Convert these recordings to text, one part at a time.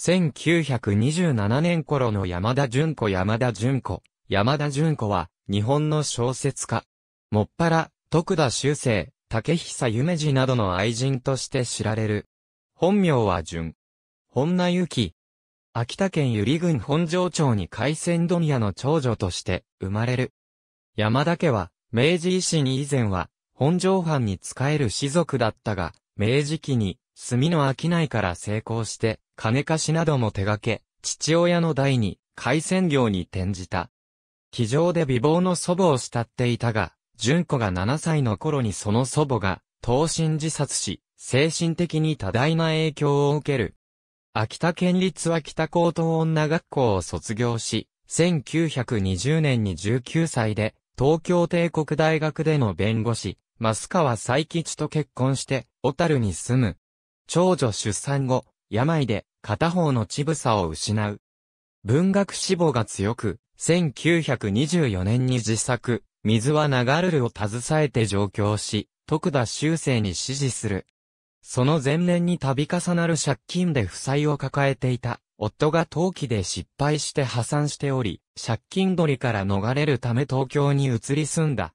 1927年頃の山田淳子山田淳子。山田淳子は、日本の小説家。もっぱら、徳田修正、竹久夢二などの愛人として知られる。本名は淳。本名ゆき。秋田県由利郡本庄町に海鮮問屋の長女として生まれる。山田家は、明治維新以前は、本庄藩に仕える士族だったが、明治期に墨のないから成功して、金貸しなども手掛け、父親の代に、海鮮業に転じた。気丈で美貌の祖母を慕っていたが、純子が7歳の頃にその祖母が、投身自殺し、精神的に多大な影響を受ける。秋田県立秋田高等女学校を卒業し、1920年に19歳で、東京帝国大学での弁護士、増川佐吉と結婚して、小樽に住む。長女出産後、病で片方の乳房を失う。文学志望が強く、1924年に自作、水は流るるを携えて上京し、徳田修正に指示する。その前年に度重なる借金で負債を抱えていた、夫が陶器で失敗して破産しており、借金取りから逃れるため東京に移り住んだ。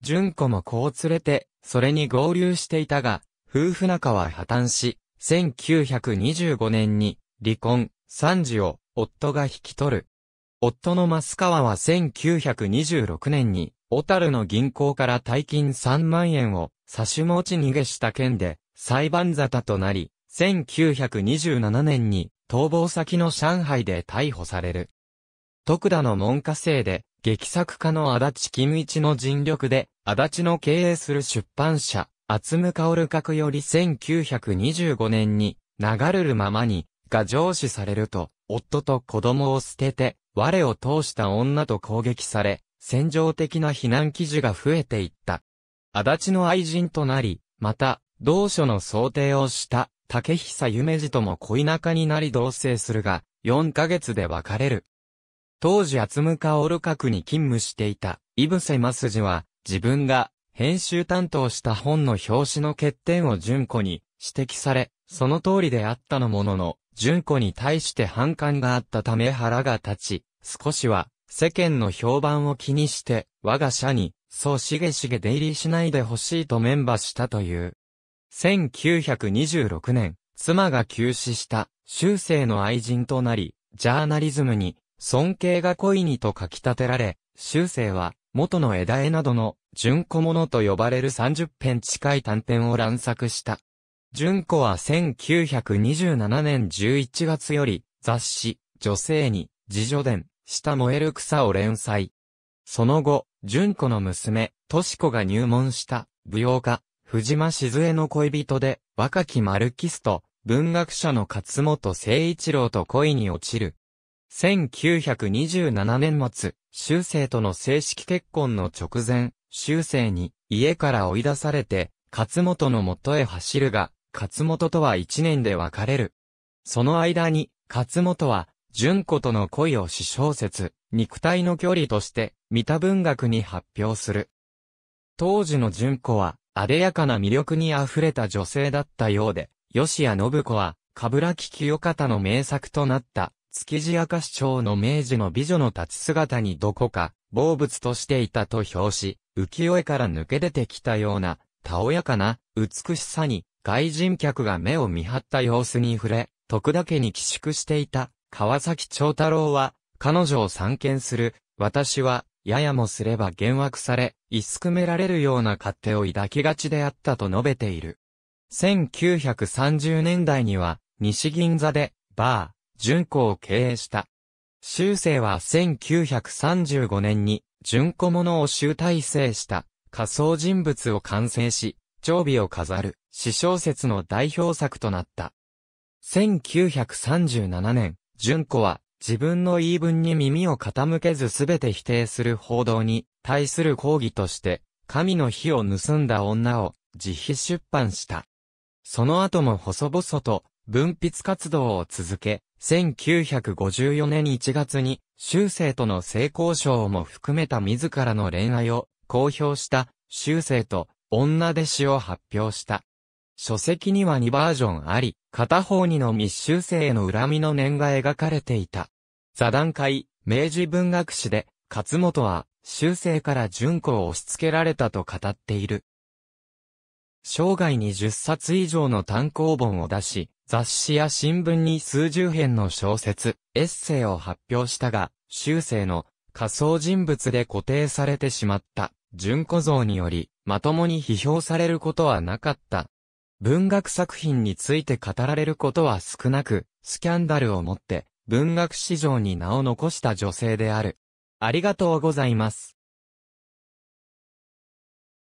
純子も子を連れて、それに合流していたが、夫婦仲は破綻し、1925年に離婚、三次を夫が引き取る。夫の増川は1926年に、小樽の銀行から大金3万円を差し持ち逃げした件で裁判沙汰となり、1927年に逃亡先の上海で逮捕される。徳田の門下生で、劇作家の足立金一の尽力で、足立の経営する出版社、厚む薫閣より1925年に、流れるままに、が上司されると、夫と子供を捨てて、我を通した女と攻撃され、戦場的な避難記事が増えていった。足立の愛人となり、また、同書の想定をした、竹久夢二とも恋仲になり同棲するが、4ヶ月で別れる。当時厚向かおるかに勤務していた、イブセマスジは、自分が編集担当した本の表紙の欠点を純子に指摘され、その通りであったのものの、純子に対して反感があったため腹が立ち、少しは世間の評判を気にして、我が社に、そうしげしげ出入りしないでほしいとメンバーしたという。1926年、妻が急死した、修正の愛人となり、ジャーナリズムに、尊敬が恋にと書き立てられ、修正は、元の枝絵などの、純子物と呼ばれる30編近い短編を乱作した。純子は1927年11月より、雑誌、女性に、自助伝、下燃える草を連載。その後、純子の娘、とし子が入門した、舞踊家、藤間静江の恋人で、若きマルキスト、文学者の勝本聖一郎と恋に落ちる。1927年末、修正との正式結婚の直前、修正に家から追い出されて、勝本の元へ走るが、勝本とは一年で別れる。その間に、勝本は、純子との恋を詩小説、肉体の距離として、三田文学に発表する。当時の純子は、あでやかな魅力に溢れた女性だったようで、吉谷信子は、かぶらき清方の名作となった、築地明石町の明治の美女の立ち姿にどこか、某物としていたと表し、浮世絵から抜け出てきたような、たおやかな、美しさに、外人客が目を見張った様子に触れ、徳田家に寄宿していた、川崎長太郎は、彼女を参見する、私は、ややもすれば幻惑され、いすくめられるような勝手を抱きがちであったと述べている。1930年代には、西銀座で、バ順子を経営した。修正は1935年に、順子物を集大成した仮想人物を完成し、常備を飾る、詩小説の代表作となった。1937年、順子は、自分の言い分に耳を傾けずすべて否定する報道に対する抗議として、神の火を盗んだ女を自費出版した。その後も細々と文筆活動を続け、1954年1月に、修正との性交渉も含めた自らの恋愛を公表した修正と女弟子を発表した。書籍には2バージョンあり、片方にの密修正への恨みの念が描かれていた。座談会、明治文学史で、勝本は、修正から純子を押し付けられたと語っている。生涯に10冊以上の単行本を出し、雑誌や新聞に数十編の小説、エッセイを発表したが、修正の仮想人物で固定されてしまった、純子像により、まともに批評されることはなかった。文学作品について語られることは少なく、スキャンダルをもって、文学史上に名を残した女性である。ありがとうございます。